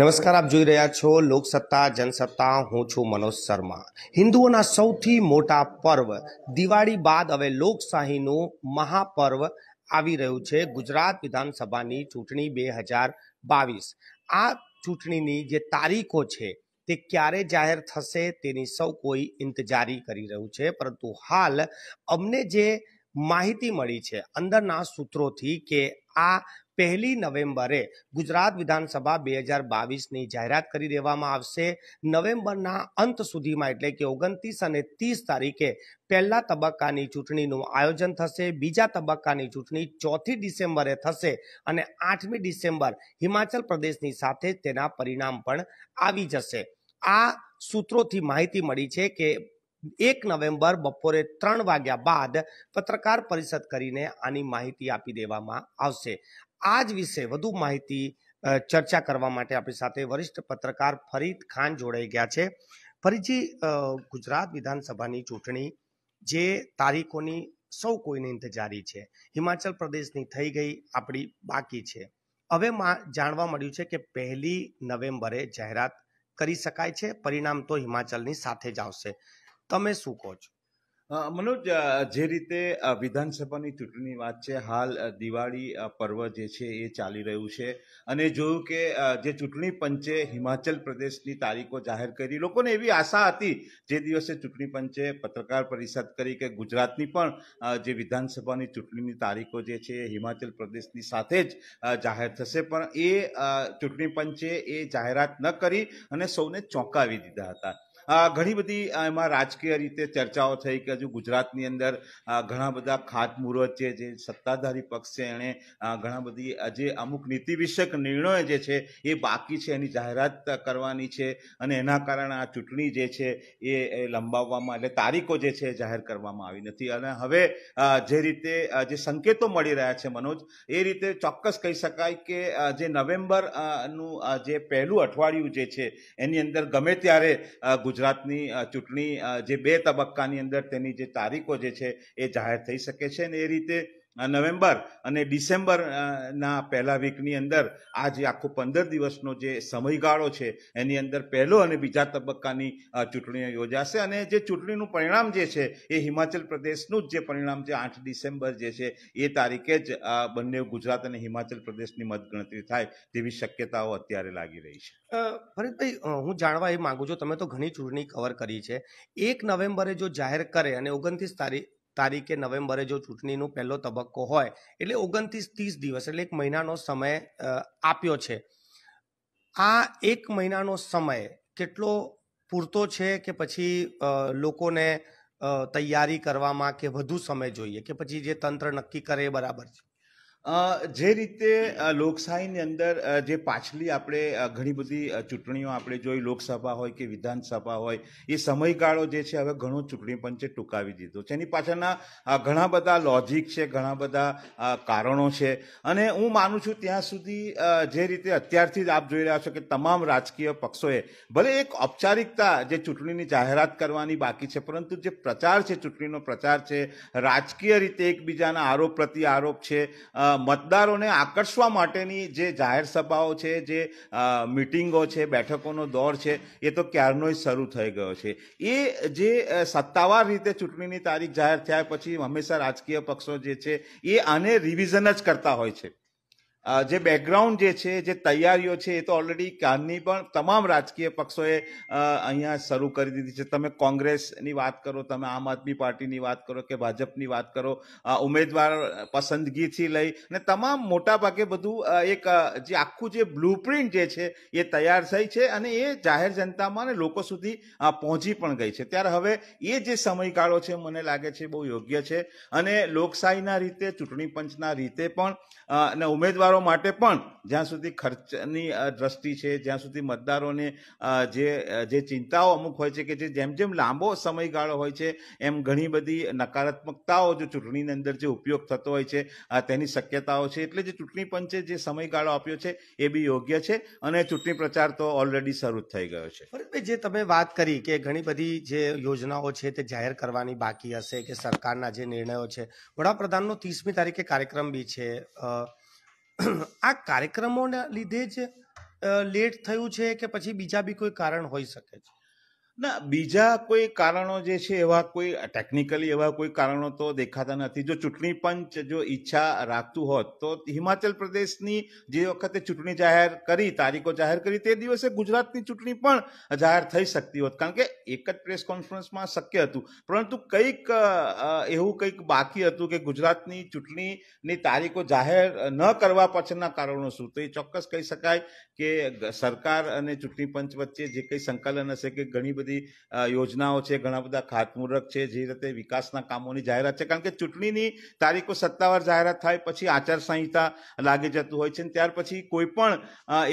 નમસ્કાર આપ જોઈ રહ્યા છો લોકસત્તા જનસત્તા હું છું મનોજ શર્મા હિન્દુઓના સૌથી મોટા પર્વ દિવાળી બાદ હવે લોકશાહીનું મહાપર્વ આવી રહ્યું છે ગુજરાત વિધાનસભાની ચૂંટણી બે હજાર બાવીસ આ ચૂંટણીની જે તારીખો છે તે ક્યારે જાહેર થશે તેની સૌ કોઈ ઇંતજારી કરી રહ્યું છે પરંતુ હાલ અમને જે માહિતી મળી છે અંદરના સૂત્રોથી કે આ પહેલી નવેમ્બરે ગુજરાત વિધાનસભા બે હજાર બાવીસની જાહેરાત કરી દેવામાં આવશે નવેમ્બરના અંત સુધીમાં એટલે કે ઓગણત્રીસ અને ત્રીસ તારીખે પહેલા તબક્કાની ચૂંટણીનું આયોજન થશે બીજા તબક્કાની ચૂંટણી ચોથી ડિસેમ્બરે થશે અને આઠમી ડિસેમ્બર હિમાચલ પ્રદેશની સાથે તેના પરિણામ પણ આવી જશે આ સૂત્રોથી માહિતી મળી છે કે એક નવેમ્બર બપોરે ત્રણ વાગ્યા બાદ પત્રકાર પરિષદ કરીને આની માહિતી આપી દેવામાં આવશે આ જ વિશે વધુ માહિતી ચર્ચા કરવા માટે આપણી સાથે વરિષ્ઠ પત્રકાર ફરીદ ખાન જોડાઈ ગયા છે ફરીજી ગુજરાત વિધાનસભાની ચૂંટણી જે તારીખોની સૌ કોઈને ઇંતજારી છે હિમાચલ પ્રદેશની થઈ ગઈ આપણી બાકી છે હવે જાણવા મળ્યું છે કે પહેલી નવેમ્બરે જાહેરાત કરી શકાય છે પરિણામ તો હિમાચલની સાથે જ આવશે તમે શું કહો છો મનોજ જે રીતે વિધાનસભાની ચૂંટણીની વાત છે હાલ દિવાળી પર્વ જે છે એ ચાલી રહ્યું છે અને જોયું કે જે ચૂંટણી પંચે હિમાચલ પ્રદેશની તારીખો જાહેર કરી લોકોને એવી આશા હતી જે દિવસે ચૂંટણી પંચે પત્રકાર પરિષદ કરી કે ગુજરાતની પણ જે વિધાનસભાની ચૂંટણીની તારીખો જે છે એ હિમાચલ પ્રદેશની સાથે જ જાહેર થશે પણ એ ચૂંટણી પંચે એ જાહેરાત ન કરી અને સૌને ચોંકાવી દીધા હતા ઘણી બધી એમાં રાજકીય રીતે ચર્ચાઓ થઈ કે હજુ ગુજરાતની અંદર ઘણા બધા ખાતમુહૂર્ત છે જે સત્તાધારી પક્ષ છે એણે ઘણા બધી જે અમુક નીતિ વિષયક નિર્ણયો જે છે એ બાકી છે એની જાહેરાત કરવાની છે અને એના કારણે આ ચૂંટણી જે છે એ લંબાવવામાં એટલે તારીખો જે છે જાહેર કરવામાં આવી નથી અને હવે જે રીતે જે સંકેતો મળી રહ્યા છે મનોજ એ રીતે ચોક્કસ કહી શકાય કે જે નવેમ્બર નું જે પહેલું અઠવાડિયું જે છે એની અંદર ગમે ત્યારે ગુજરાત ગુજરાતની ચૂંટણી જે બે તબક્કાની અંદર તેની જે તારીખો જે છે એ જાહેર થઈ શકે છે ને એ રીતે નવેમ્બર અને ડિસેમ્બરના પહેલા વીકની અંદર આ જે આખો પંદર દિવસનો જે સમયગાળો છે એની અંદર પહેલો અને બીજા તબક્કાની ચૂંટણીઓ યોજાશે અને જે ચૂંટણીનું પરિણામ જે છે એ હિમાચલ પ્રદેશનું જ જે પરિણામ છે આઠ ડિસેમ્બર જે છે એ તારીખે જ બંને ગુજરાત અને હિમાચલ પ્રદેશની મતગણતરી થાય તેવી શક્યતાઓ અત્યારે લાગી રહી છે ભરતભાઈ હું જાણવા એ માગું છું તમે તો ઘણી ચૂંટણી કવર કરી છે એક નવેમ્બરે જો જાહેર કરે અને ઓગણત્રીસ તારીખ તારીખે નવેમ્બરે જો ચૂંટણીનો પહેલો તબક્કો હોય એટલે ઓગણત્રીસ ત્રીસ દિવસ એટલે એક મહિનાનો સમય આપ્યો છે આ એક મહિનાનો સમય કેટલો પૂરતો છે કે પછી લોકોને તૈયારી કરવામાં કે વધુ સમય જોઈએ કે પછી જે તંત્ર નક્કી કરે એ બરાબર છે જે રીતે લોકશાહીની અંદર જે પાછલી આપણે ઘણી બધી ચૂંટણીઓ આપણે જોઈ લોકસભા હોય કે વિધાનસભા હોય એ સમયગાળો જે છે હવે ઘણો ચૂંટણી પંચે ટૂંકાવી દીધો છે એની પાછળના ઘણા બધા લોજિક છે ઘણા બધા કારણો છે અને હું માનું છું ત્યાં સુધી જે રીતે અત્યારથી જ આપ જોઈ રહ્યા છો કે તમામ રાજકીય પક્ષોએ ભલે એક ઔપચારિકતા જે ચૂંટણીની જાહેરાત કરવાની બાકી છે પરંતુ જે પ્રચાર છે ચૂંટણીનો પ્રચાર છે રાજકીય રીતે એકબીજાના આરોપ પ્રતિ આરોપ છે મતદારોને આકર્ષવા માટેની જે જાહેર સભાઓ છે જે મિટિંગો છે બેઠકોનો દોર છે એ તો ક્યારનો શરૂ થઈ ગયો છે એ જે સત્તાવાર રીતે ચૂંટણીની તારીખ જાહેર થયા પછી હંમેશા રાજકીય પક્ષો જે છે એ આને રિવિઝન જ કરતા હોય છે જે બેકગ્રાઉન્ડ જે છે જે તૈયારીઓ છે એ તો ઓલરેડી કાલની પણ તમામ રાજકીય પક્ષોએ અહીંયા શરૂ કરી દીધી છે તમે કોંગ્રેસની વાત કરો તમે આમ આદમી પાર્ટીની વાત કરો કે ભાજપની વાત કરો ઉમેદવાર પસંદગીથી લઈ અને તમામ મોટાભાગે બધું એક જે આખું જે બ્લુપ્રિન્ટ જે છે એ તૈયાર થઈ છે અને એ જાહેર જનતામાં અને લોકો સુધી પહોંચી પણ ગઈ છે ત્યારે હવે એ જે સમયગાળો છે મને લાગે છે બહુ યોગ્ય છે અને લોકશાહીના રીતે ચૂંટણી પંચના રીતે પણ ના ઉમેદવારો માટે પણ જ્યાં સુધી ખર્ચની દ્રષ્ટિ છે જ્યાં સુધી મતદારોને જે જે ચિંતાઓ અમુક હોય છે કે જે જેમ જેમ લાંબો સમયગાળો હોય છે એમ ઘણી બધી નકારાત્મકતાઓ જો ચૂંટણીની અંદર જે ઉપયોગ થતો હોય છે તેની શક્યતાઓ છે એટલે જે ચૂંટણી પંચે જે સમયગાળો આપ્યો છે એ બી યોગ્ય છે અને ચૂંટણી પ્રચાર તો ઓલરેડી શરૂ થઈ ગયો છે જે તમે વાત કરી કે ઘણી બધી જે યોજનાઓ છે તે જાહેર કરવાની બાકી હશે કે સરકારના જે નિર્ણયો છે વડાપ્રધાનનો ત્રીસમી તારીખે કાર્યક્રમ બી છે આ કાર્યક્રમોના લીધે જ લેટ થયું છે કે પછી બીજા બી કોઈ કારણ હોઈ શકે છે ના બીજા કોઈ કારણો જે છે એવા કોઈ ટેકનિકલી એવા કોઈ કારણો તો દેખાતા નથી જો ચૂંટણી પંચ જો ઈચ્છા રાખતું હોત તો હિમાચલ પ્રદેશની જે વખતે ચૂંટણી જાહેર કરી તારીખો જાહેર કરી તે દિવસે ગુજરાતની ચૂંટણી પણ જાહેર થઈ શકતી હોત કારણ કે એક જ પ્રેસ કોન્ફરન્સમાં શક્ય હતું પરંતુ કંઈક એવું કંઈક બાકી હતું કે ગુજરાતની ચૂંટણીની તારીખો જાહેર ન કરવા પાછળના કારણો શું તો એ ચોક્કસ કહી શકાય કે સરકાર અને ચૂંટણી પંચ વચ્ચે જે કંઈ સંકલન હશે કે ઘણી બધી બધી યોજનાઓ છે ઘણા બધા ખાતમુહૂર્ત છે જે રીતે વિકાસના કામોની જાહેરાત છે કારણ કે ચૂંટણીની તારીખો સત્તાવાર જાહેરાત થાય પછી આચારસંહિતા લાગી જતું હોય છે અને ત્યાર પછી કોઈ પણ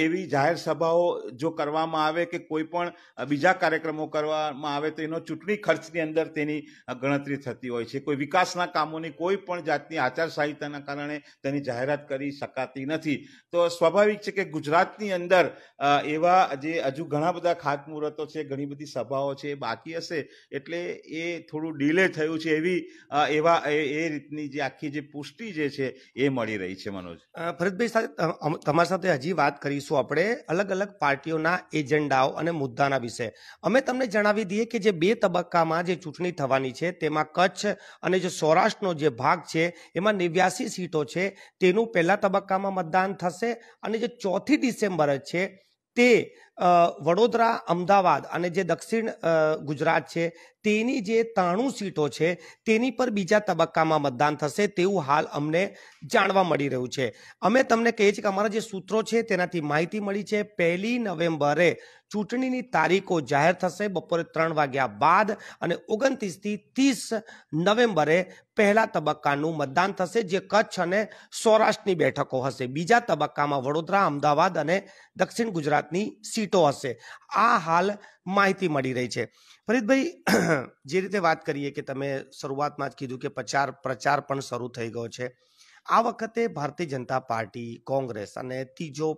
એવી જાહેર સભાઓ જો કરવામાં આવે કે કોઈ પણ બીજા કાર્યક્રમો કરવામાં આવે તો એનો ચૂંટણી ખર્ચની અંદર તેની ગણતરી થતી હોય છે કોઈ વિકાસના કામોની કોઈ પણ જાતની આચારસંહિતાના કારણે તેની જાહેરાત કરી શકાતી નથી તો સ્વાભાવિક છે કે ગુજરાતની અંદર એવા જે હજુ ઘણા બધા ખાતમુહૂર્તો છે ઘણી બધી સભાઓ છે એ બાકી હશે એટલે એ થોડું ડિલે થયું છે એવી એવા એ રીતની જે આખી જે પુષ્ટિ જે છે એ મળી રહી છે મનોજ ભરતભાઈ સાથે તમારી સાથે હજી વાત કરીશું આપણે અલગ અલગ પાર્ટીઓના એજન્ડાઓ અને મુદ્દાના વિશે અમે તમને જણાવી દઈએ કે જે બે તબક્કામાં જે ચૂંટણી થવાની છે તેમાં કચ્છ અને જે સૌરાષ્ટ્રનો જે ભાગ છે એમાં નેવ્યાસી સીટો છે તેનું પહેલા તબક્કામાં મતદાન થશે અને જે ચોથી ડિસેમ્બર છે તે વડોદરા અમદાવાદ અને જે દક્ષિણ ગુજરાત છે તેની જે ત્રાણું સીટો છે તેની પર બીજા તબક્કામાં મતદાન થશે તેવું હાલ અમને જાણવા મળી રહ્યું છે અમે તમને કહીએ છીએ કે અમારા જે સૂત્રો છે તેનાથી માહિતી મળી છે પહેલી નવેમ્બરે ચૂંટણીની તારીખો જાહેર થશે બપોરે ત્રણ વાગ્યા બાદ અને ઓગણત્રીસથી ત્રીસ નવેમ્બરે પહેલા તબક્કાનું મતદાન થશે જે કચ્છ અને સૌરાષ્ટ્રની બેઠકો હશે બીજા તબક્કામાં વડોદરા અમદાવાદ અને દક્ષિણ ગુજરાતની સીટ પીડિતો હશે આ હાલ માહિતી મળી રહી છે ફરીદભાઈ જે રીતે વાત કરીએ કે તમે શરૂઆતમાં જ કીધું કે પ્રચાર પ્રચાર પણ શરૂ થઈ ગયો છે આ વખતે ભારતીય જનતા પાર્ટી કોંગ્રેસ અને ત્રીજો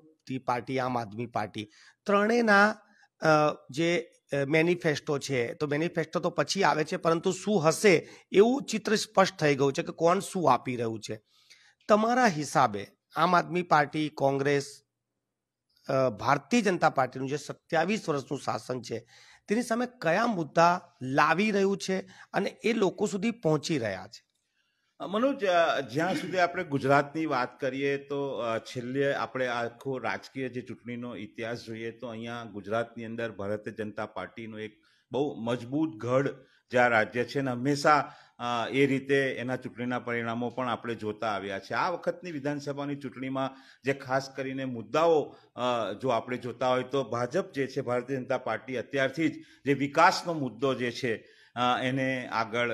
પાર્ટી આમ આદમી પાર્ટી ત્રણેયના જે મેનિફેસ્ટો છે તો મેનિફેસ્ટો તો પછી આવે છે પરંતુ શું હશે એવું ચિત્ર સ્પષ્ટ થઈ ગયું છે કે કોણ શું આપી રહ્યું છે તમારા હિસાબે આમ આદમી પાર્ટી કોંગ્રેસ ભારતીય જનતા પાર્ટીનું જે સત્યાવીસ વર્ષનું શાસન છે તેની સામે કયા મુદ્દા લાવી રહ્યું છે અને એ લોકો સુધી પહોંચી રહ્યા છે મનોજ જ્યાં સુધી આપણે ગુજરાતની વાત કરીએ તો છેલ્લે આપણે આખો રાજકીય જે ચૂંટણીનો ઇતિહાસ જોઈએ તો અહીંયા ગુજરાતની અંદર ભારતીય જનતા પાર્ટીનો એક બહુ મજબૂત ગઢ જે આ રાજ્ય છે ને હંમેશા એ રીતે એના ચૂંટણીના પરિણામો પણ આપણે જોતા આવ્યા છે આ વખતની વિધાનસભાની ચૂંટણીમાં જે ખાસ કરીને મુદ્દાઓ જો આપણે જોતા હોય તો ભાજપ જે છે ભારતીય જનતા પાર્ટી અત્યારથી જ જે વિકાસનો મુદ્દો જે છે એને આગળ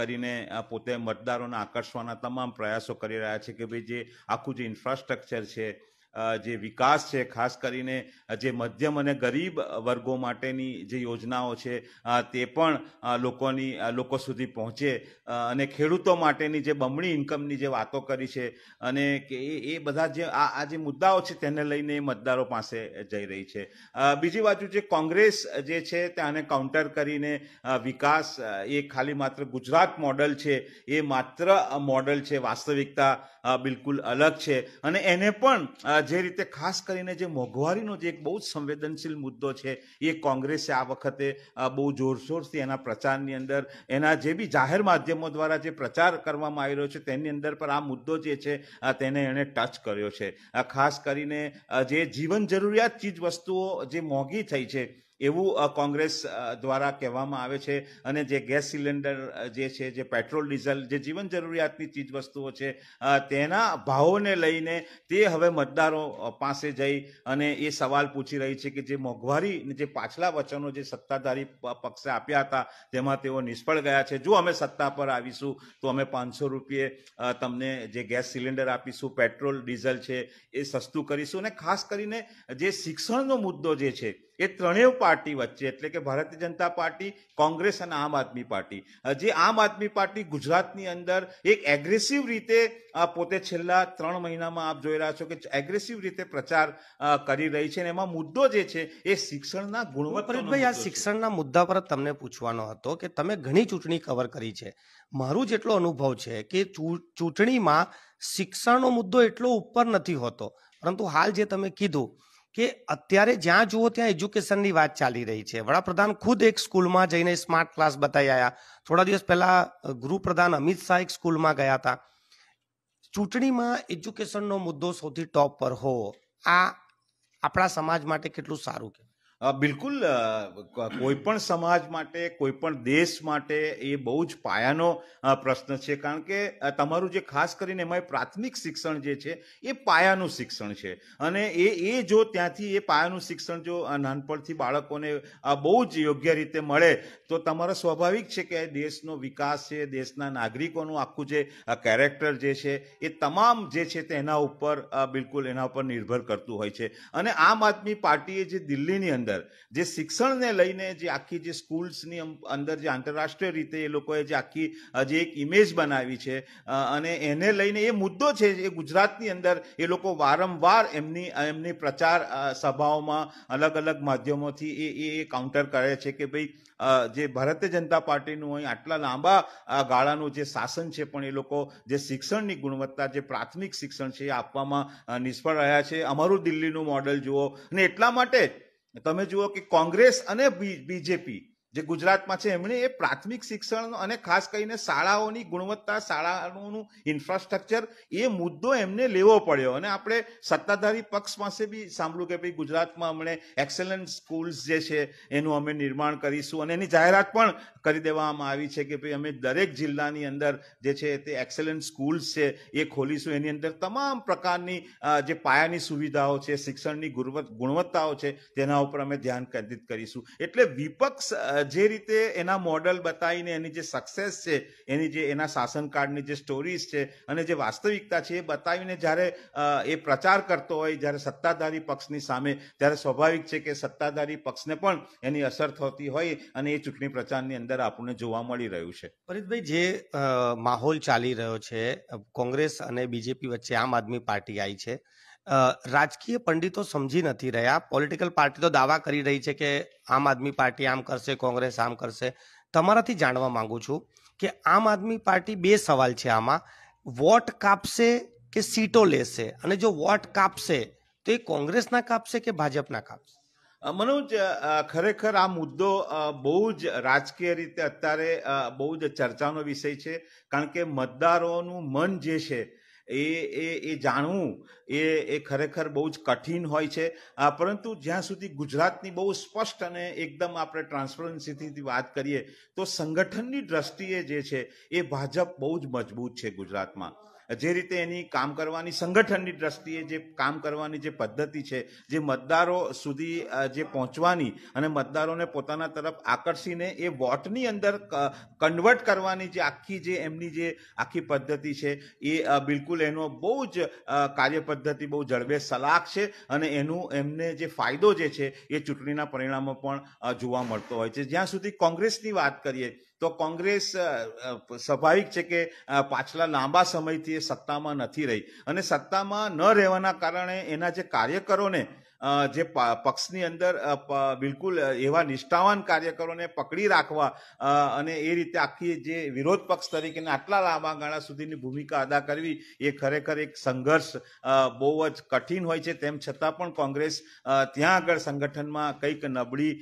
કરીને પોતે મતદારોને આકર્ષવાના તમામ પ્રયાસો કરી રહ્યા છે કે ભાઈ જે આખું જે ઇન્ફ્રાસ્ટ્રક્ચર છે જે વિકાસ છે ખાસ કરીને જે મધ્યમ અને ગરીબ વર્ગો માટેની જે યોજનાઓ છે તે પણ લોકોની લોકો સુધી પહોંચે અને ખેડૂતો માટેની જે બમણી ઇન્કમની જે વાતો કરી છે અને કે એ બધા જે આ આ જે મુદ્દાઓ છે તેને લઈને મતદારો પાસે જઈ રહી છે બીજી બાજુ જે કોંગ્રેસ જે છે ત્યાંને કાઉન્ટર કરીને વિકાસ એ ખાલી માત્ર ગુજરાત મોડલ છે એ માત્ર મોડલ છે વાસ્તવિકતા બિલકુલ અલગ છે અને એને પણ જે રીતે ખાસ કરીને જે મોંઘવારીનો જે એક બહુ જ સંવેદનશીલ મુદ્દો છે એ કોંગ્રેસે આ વખતે બહુ જોરશોરથી એના પ્રચારની અંદર એના જે બી જાહેર માધ્યમો દ્વારા જે પ્રચાર કરવામાં આવી રહ્યો છે તેની અંદર પર આ મુદ્દો જે છે તેને એણે ટચ કર્યો છે ખાસ કરીને જે જીવન જરૂરિયાત ચીજ વસ્તુઓ જે મોંઘી થઈ છે એવું કોંગ્રેસ દ્વારા કહેવામાં આવે છે અને જે ગેસ સિલિન્ડર જે છે જે પેટ્રોલ ડીઝલ જે જીવન જરૂરિયાતની ચીજવસ્તુઓ છે તેના ભાવોને લઈને તે હવે મતદારો પાસે જઈ અને એ સવાલ પૂછી રહી છે કે જે મોંઘવારી જે પાછલા વચનો જે સત્તાધારી પક્ષે આપ્યા હતા તેમાં તેઓ નિષ્ફળ ગયા છે જો અમે સત્તા પર આવીશું તો અમે પાંચસો રૂપિયે તમને જે ગેસ સિલિન્ડર આપીશું પેટ્રોલ ડીઝલ છે એ સસ્તું કરીશું અને ખાસ કરીને જે શિક્ષણનો મુદ્દો જે છે એ ત્રણેય પાર્ટી વચ્ચે એટલે કે ભારતીય જનતા પાર્ટી કોંગ્રેસ અને આમ આદમી પાર્ટી જે આમ આદમી પાર્ટી ગુજરાતની અંદર એક એગ્રેસિવ રીતે પોતે છેલ્લા ત્રણ મહિનામાં આપ જોઈ રહ્યા છો કે એગ્રેસિવ રીતે પ્રચાર કરી રહી છે અને એમાં મુદ્દો જે છે એ શિક્ષણના ગુણવત્તાભાઈ આ શિક્ષણના મુદ્દા પર તમને પૂછવાનો હતો કે તમે ઘણી ચૂંટણી કવર કરી છે મારું જેટલો અનુભવ છે કે ચૂંટણીમાં શિક્ષણનો મુદ્દો એટલો ઉપર નથી હોતો પરંતુ હાલ જે તમે કીધું કે અત્યારે જ્યાં જુઓ ત્યાં એજ્યુકેશનની વાત ચાલી રહી છે વડાપ્રધાન ખુદ એક સ્કૂલમાં જઈને સ્માર્ટ ક્લાસ બતાવી આવ્યા થોડા દિવસ પહેલા ગૃહપ્રધાન અમિત શાહ એક સ્કૂલમાં ગયા હતા ચૂંટણીમાં એજ્યુકેશનનો મુદ્દો સૌથી ટોપ પર હોવો આ આપણા સમાજ માટે કેટલું સારું કે બિલકુલ કોઈ પણ સમાજ માટે કોઈ પણ દેશ માટે એ બહુ જ પાયાનો પ્રશ્ન છે કારણ કે તમારું જે ખાસ કરીને એમાં પ્રાથમિક શિક્ષણ જે છે એ પાયાનું શિક્ષણ છે અને એ એ જો ત્યાંથી એ પાયાનું શિક્ષણ જો નાનપણથી બાળકોને બહુ જ યોગ્ય રીતે મળે તો તમારો સ્વાભાવિક છે કે દેશનો વિકાસ છે દેશના નાગરિકોનું આખું જે કેરેક્ટર જે છે એ તમામ જે છે તેના ઉપર બિલકુલ એના ઉપર નિર્ભર કરતું હોય છે અને આમ આદમી પાર્ટીએ જે દિલ્હીની અંદર અંદર જે શિક્ષણને લઈને જે આખી જે સ્કૂલ્સની અંદર જે આંતરરાષ્ટ્રીય રીતે એ લોકોએ જે આખી જે એક ઇમેજ બનાવી છે અને એને લઈને એ મુદ્દો છે એ ગુજરાતની અંદર એ લોકો વારંવાર એમની એમની પ્રચાર સભાઓમાં અલગ અલગ માધ્યમોથી એ એ કાઉન્ટર કરે છે કે ભાઈ જે ભારતીય જનતા પાર્ટીનું અહીં આટલા લાંબા ગાળાનું જે શાસન છે પણ એ લોકો જે શિક્ષણની ગુણવત્તા જે પ્રાથમિક શિક્ષણ છે એ આપવામાં નિષ્ફળ રહ્યા છે અમારું દિલ્હીનું મોડલ જુઓ અને એટલા માટે તમે જુઓ કે કોંગ્રેસ અને બીજેપી જે ગુજરાતમાં છે એમણે એ પ્રાથમિક શિક્ષણ અને ખાસ કરીને શાળાઓની ગુણવત્તા શાળાઓનું ઇન્ફ્રાસ્ટ્રક્ચર એ મુદ્દો એમને લેવો પડ્યો અને આપણે સત્તાધારી પક્ષ પાસે બી સાંભળ્યું કે ભાઈ ગુજરાતમાં અમને એક્સેલન્ટ સ્કૂલ્સ જે છે એનું અમે નિર્માણ કરીશું અને એની જાહેરાત પણ કરી દેવામાં આવી છે કે ભાઈ અમે દરેક જિલ્લાની અંદર જે છે તે એક્સેલન્ટ સ્કૂલ્સ છે એ ખોલીશું એની અંદર તમામ પ્રકારની જે પાયાની સુવિધાઓ છે શિક્ષણની ગુણવત્તાઓ છે તેના ઉપર અમે ધ્યાન કેન્દ્રિત કરીશું એટલે વિપક્ષ જે રીતે એના મોડલ બતાવીને એની જે સક્સેસ છે એની જે એના શાસનકાળની જે સ્ટોરીઝ છે અને જે વાસ્તવિકતા છે એ બતાવીને જ્યારે એ પ્રચાર કરતો હોય જ્યારે સત્તાધારી પક્ષની સામે ત્યારે સ્વાભાવિક છે કે સત્તાધારી પક્ષને પણ એની અસર થતી હોય અને એ ચૂંટણી પ્રચારની અંદર આપણને જોવા મળી રહ્યું છે પરેશભાઈ જે માહોલ ચાલી રહ્યો છે કોંગ્રેસ અને બીજેપી વચ્ચે આમ આદમી પાર્ટી આવી છે રાજકીય પંડિતો સમજી નથી રહ્યા પોલિટિકલ પાર્ટી તો દાવા કરી રહી છે કે આમ આદમી પાર્ટી આમ કરશે કોંગ્રેસ આમ કરશે તમારાથી જાણવા માંગુ છું કે આમ આદમી પાર્ટી બે સવાલ છે આમાં વોટ કાપશે કે સીટો લેશે અને જો વોટ કાપશે તો એ કોંગ્રેસના કાપશે કે ભાજપના કાપશે મનોજ ખરેખર આ મુદ્દો બહુ જ રાજકીય રીતે અત્યારે બહુ જ ચર્ચાનો વિષય છે કારણ કે મતદારોનું મન જે છે એ એ એ જાણવું એ એ ખરેખર બહુ જ કઠિન હોય છે પરંતુ જ્યાં સુધી ગુજરાતની બહુ સ્પષ્ટ અને એકદમ આપણે ટ્રાન્સપરન્સીથી વાત કરીએ તો સંગઠનની દ્રષ્ટિએ જે છે એ ભાજપ બહુ જ મજબૂત છે ગુજરાતમાં જે રીતે એની કામ કરવાની સંગઠનની દ્રષ્ટિએ જે કામ કરવાની જે પદ્ધતિ છે જે મતદારો સુધી જે પહોંચવાની અને મતદારોને પોતાના તરફ આકર્ષીને એ વોટની અંદર કન્વર્ટ કરવાની જે આખી જે એમની જે આખી પદ્ધતિ છે એ બિલકુલ એનો બહુ જ કાર્ય પદ્ધતિ બહુ જળવે સલાખ છે અને એનું એમને જે ફાયદો જે છે એ ચૂંટણીના પરિણામો પણ જોવા મળતો હોય છે જ્યાં સુધી કોંગ્રેસની વાત કરીએ તો કોંગ્રેસ સ્વાભાવિક છે કે પાછલા લાંબા સમયથી એ સત્તામાં નથી રહી અને સત્તામાં ન રહેવાના કારણે એના જે કાર્યકરોને જે પક્ષની અંદર બિલકુલ એવા નિષ્ઠાવાન કાર્યકરોને પકડી રાખવા અને એ રીતે આખી જે વિરોધ પક્ષ તરીકેને આટલા લાંબા ગાળા સુધીની ભૂમિકા અદા કરવી એ ખરેખર એક સંઘર્ષ બહુ જ કઠિન હોય છે તેમ છતાં પણ કોંગ્રેસ ત્યાં આગળ સંગઠનમાં કંઈક નબળી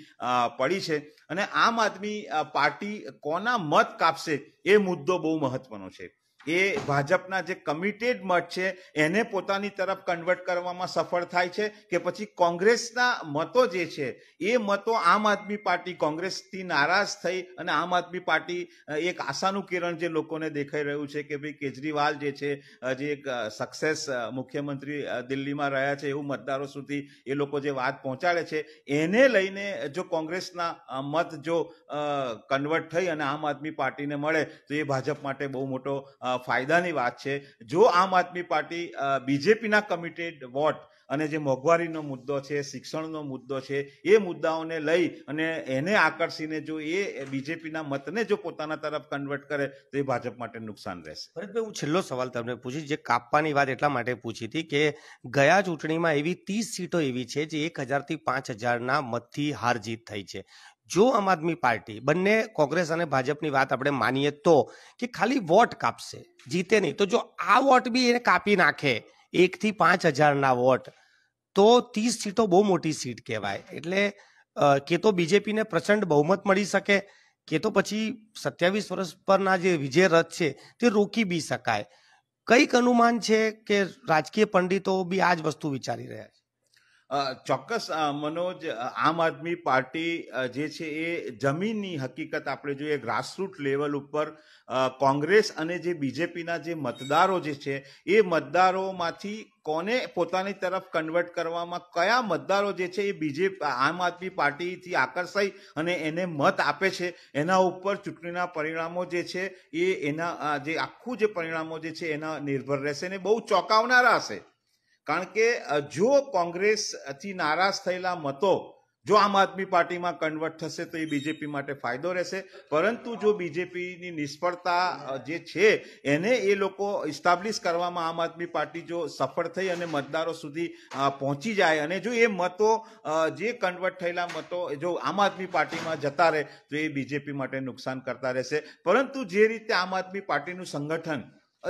પડી છે અને આમ આદમી પાર્ટી કોના મત કાપશે એ મુદ્દો બહુ મહત્વનો છે એ ભાજપના જે કમિટેડ મત છે એને પોતાની તરફ કન્વર્ટ કરવામાં સફળ થાય છે કે પછી કોંગ્રેસના મતો જે છે એ મતો આમ આદમી પાર્ટી કોંગ્રેસથી નારાજ થઈ અને આમ આદમી પાર્ટી એક આશાનું કિરણ જે લોકોને દેખાઈ રહ્યું છે કે ભાઈ કેજરીવાલ જે છે જે એક સક્સેસ મુખ્યમંત્રી દિલ્હીમાં રહ્યા છે એવું મતદારો સુધી એ લોકો જે વાત પહોંચાડે છે એને લઈને જો કોંગ્રેસના મત જો કન્વર્ટ થઈ અને આમ આદમી પાર્ટીને મળે તો એ ભાજપ માટે બહુ મોટો ફાયદાની વાત છે જો આમ આદમી પાર્ટી બીજેપીના કમિટેડ વોટ અને જે મોંઘવારીનો મુદ્દો છે શિક્ષણનો મુદ્દો છે એ મુદ્દાઓને લઈ અને એને આકર્ષીને જો એ બીજેપીના મતને જો પોતાના તરફ કન્વર્ટ કરે તો એ ભાજપ માટે નુકસાન રહેશે ભરતભાઈ હું છેલ્લો સવાલ તમને પૂછી જે કાપવાની વાત એટલા માટે પૂછી હતી કે ગયા ચૂંટણીમાં એવી ત્રીસ સીટો એવી છે જે એક હજારથી પાંચ હજારના મતથી હાર જીત થઈ છે જો આમ આદમી પાર્ટી બંને કોંગ્રેસ અને ભાજપની વાત આપણે માનીએ તો કે ખાલી વોટ કાપશે જીતે નહીં તો જો આ વોટ બી એને કાપી નાખે એકથી પાંચ હજારના વોટ તો ત્રીસ સીટો બહુ મોટી સીટ કહેવાય એટલે કે તો બીજેપીને પ્રચંડ બહુમત મળી શકે કે તો પછી સત્યાવીસ વર્ષ પરના જે વિજય રથ છે તે રોકી બી શકાય કંઈક અનુમાન છે કે રાજકીય પંડિતો બી આ જ વસ્તુ વિચારી રહ્યા છે ચોક્કસ મનોજ આમ આદમી પાર્ટી જે છે એ જમીનની હકીકત આપણે જોઈએ ગ્રાસરૂટ લેવલ ઉપર કોંગ્રેસ અને જે બીજેપીના જે મતદારો જે છે એ મતદારોમાંથી કોને પોતાની તરફ કન્વર્ટ કરવામાં કયા મતદારો જે છે એ બીજે આમ આદમી પાર્ટીથી આકર્ષાય અને એને મત આપે છે એના ઉપર ચૂંટણીના પરિણામો જે છે એ એના જે આખું જે પરિણામો જે છે એના નિર્ભર રહેશે ને બહુ ચોંકાવનારા હશે કારણ કે જો કોંગ્રેસથી નારાજ થયેલા મતો જો આમ આદમી પાર્ટીમાં કન્વર્ટ થશે તો એ બીજેપી માટે ફાયદો રહેશે પરંતુ જો બીજેપીની નિષ્ફળતા જે છે એને એ લોકો ઇસ્ટાબ્લિશ કરવામાં આમ આદમી પાર્ટી જો સફળ થઈ અને મતદારો સુધી પહોંચી જાય અને જો એ મતો જે કન્વર્ટ થયેલા મતો જો આમ આદમી પાર્ટીમાં જતા રહે તો એ બીજેપી માટે નુકસાન કરતા રહેશે પરંતુ જે રીતે આમ આદમી પાર્ટીનું સંગઠન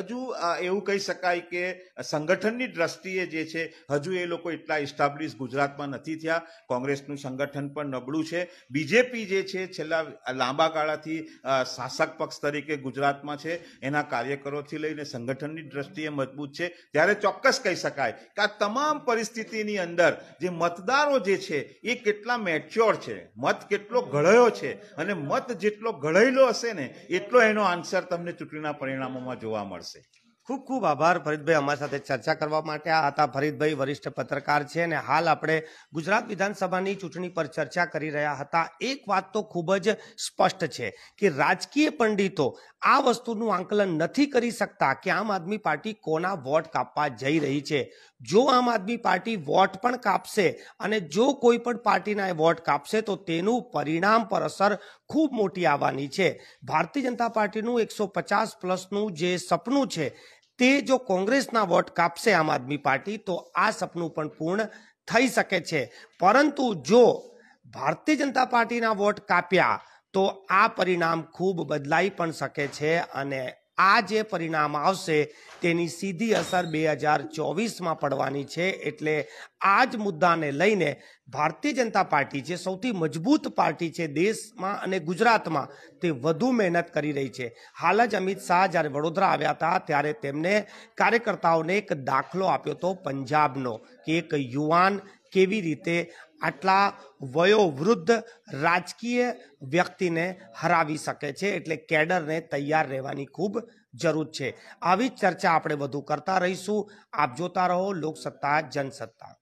હજુ એવું કહી શકાય કે સંગઠનની દ્રષ્ટિએ જે છે હજુ એ લોકો એટલા ઇસ્ટાબ્લિશ ગુજરાતમાં નથી થયા કોંગ્રેસનું સંગઠન પણ નબળું છે બીજેપી જે છે છેલ્લા લાંબા ગાળાથી શાસક પક્ષ તરીકે ગુજરાતમાં છે એના કાર્યકરોથી લઈને સંગઠનની દ્રષ્ટિએ મજબૂત છે ત્યારે ચોક્કસ કહી શકાય કે આ તમામ પરિસ્થિતિની અંદર જે મતદારો જે છે એ કેટલા મેચ્યોર છે મત કેટલો ઘડાયો છે અને મત જેટલો ઘડાયેલો હશે ને એટલો એનો આન્સર તમને ચૂંટણીના પરિણામોમાં જોવા મળે મળશે ખૂબ ખૂબ આભાર ફરીદભાઈ અમારી સાથે ચર્ચા કરવા માટે આ હતા ફરીદભાઈ વરિષ્ઠ પત્રકાર છે અને હાલ આપણે ગુજરાત વિધાનસભાની ચૂંટણી પર ચર્ચા કરી રહ્યા હતા એક વાત તો ખૂબ જ સ્પષ્ટ છે કે રાજકીય પંડિતો આ વસ્તુનું આંકલન નથી કરી શકતા કે આમ આદમી પાર્ટી કોના વોટ કાપવા જઈ રહી છે જો આમ આદમી પાર્ટી વોટ પણ કાપશે અને જો કોઈ પણ પાર્ટીના એ વોટ કાપશે તો તેનું પરિણામ પર અસર ખૂબ મોટી આવવાની છે ભારતીય જનતા પાર્ટીનું એકસો પચાસ પ્લસનું જે સપનું છે તે જો કોંગ્રેસના વોટ કાપશે આમ આદમી પાર્ટી તો આ સપનું પણ પૂર્ણ થઈ શકે છે પરંતુ જો ભારતીય જનતા પાર્ટીના વોટ કાપ્યા તો આ પરિણામ ખૂબ બદલાઈ પણ શકે છે અને આ જે પરિણામ આવશે તેની સીધી અસર બે હજાર ચોવીસમાં પડવાની છે એટલે આ જ મુદ્દાને લઈને ભારતીય જનતા પાર્ટી જે સૌથી મજબૂત પાર્ટી છે દેશમાં અને ગુજરાતમાં તે વધુ મહેનત કરી રહી છે હાલ જ અમિત શાહ જ્યારે વડોદરા આવ્યા હતા ત્યારે તેમને કાર્યકર્તાઓને એક દાખલો આપ્યો હતો પંજાબનો કે એક યુવાન કેવી રીતે આટલા વયોવૃદ્ધ રાજકીય વ્યક્તિને હરાવી શકે છે એટલે કેડરને તૈયાર રહેવાની ખૂબ જરૂર છે આવી ચર્ચા આપણે વધુ કરતા રહીશું આપ જોતા રહો લોકસત્તા જનસત્તા